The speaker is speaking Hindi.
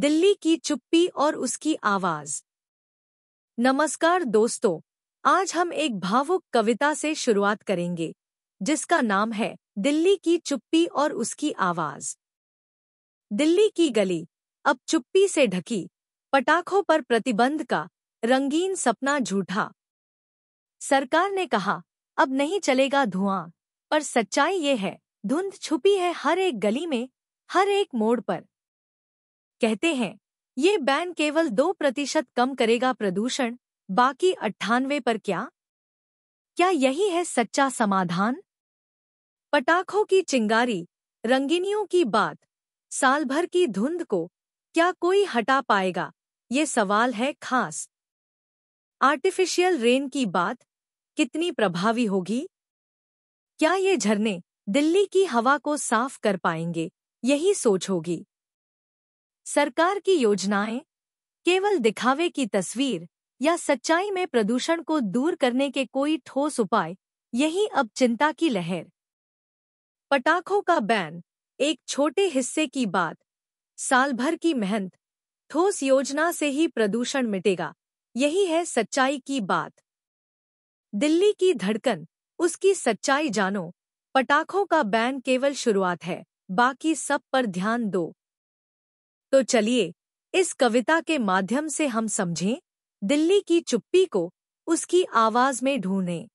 दिल्ली की चुप्पी और उसकी आवाज नमस्कार दोस्तों आज हम एक भावुक कविता से शुरुआत करेंगे जिसका नाम है दिल्ली की चुप्पी और उसकी आवाज दिल्ली की गली अब चुप्पी से ढकी पटाखों पर प्रतिबंध का रंगीन सपना झूठा सरकार ने कहा अब नहीं चलेगा धुआं पर सच्चाई ये है धुंध छुपी है हर एक गली में हर एक मोड़ पर कहते हैं ये बैन केवल दो प्रतिशत कम करेगा प्रदूषण बाकी अट्ठानवे पर क्या क्या यही है सच्चा समाधान पटाखों की चिंगारी रंगीनियों की बात साल भर की धुंध को क्या कोई हटा पाएगा ये सवाल है खास आर्टिफिशियल रेन की बात कितनी प्रभावी होगी क्या ये झरने दिल्ली की हवा को साफ कर पाएंगे यही सोच होगी सरकार की योजनाएं केवल दिखावे की तस्वीर या सच्चाई में प्रदूषण को दूर करने के कोई ठोस उपाय यही अब चिंता की लहर पटाखों का बैन एक छोटे हिस्से की बात साल भर की मेहनत ठोस योजना से ही प्रदूषण मिटेगा यही है सच्चाई की बात दिल्ली की धड़कन उसकी सच्चाई जानो पटाखों का बैन केवल शुरुआत है बाकी सब पर ध्यान दो तो चलिए इस कविता के माध्यम से हम समझें दिल्ली की चुप्पी को उसकी आवाज में ढूंढें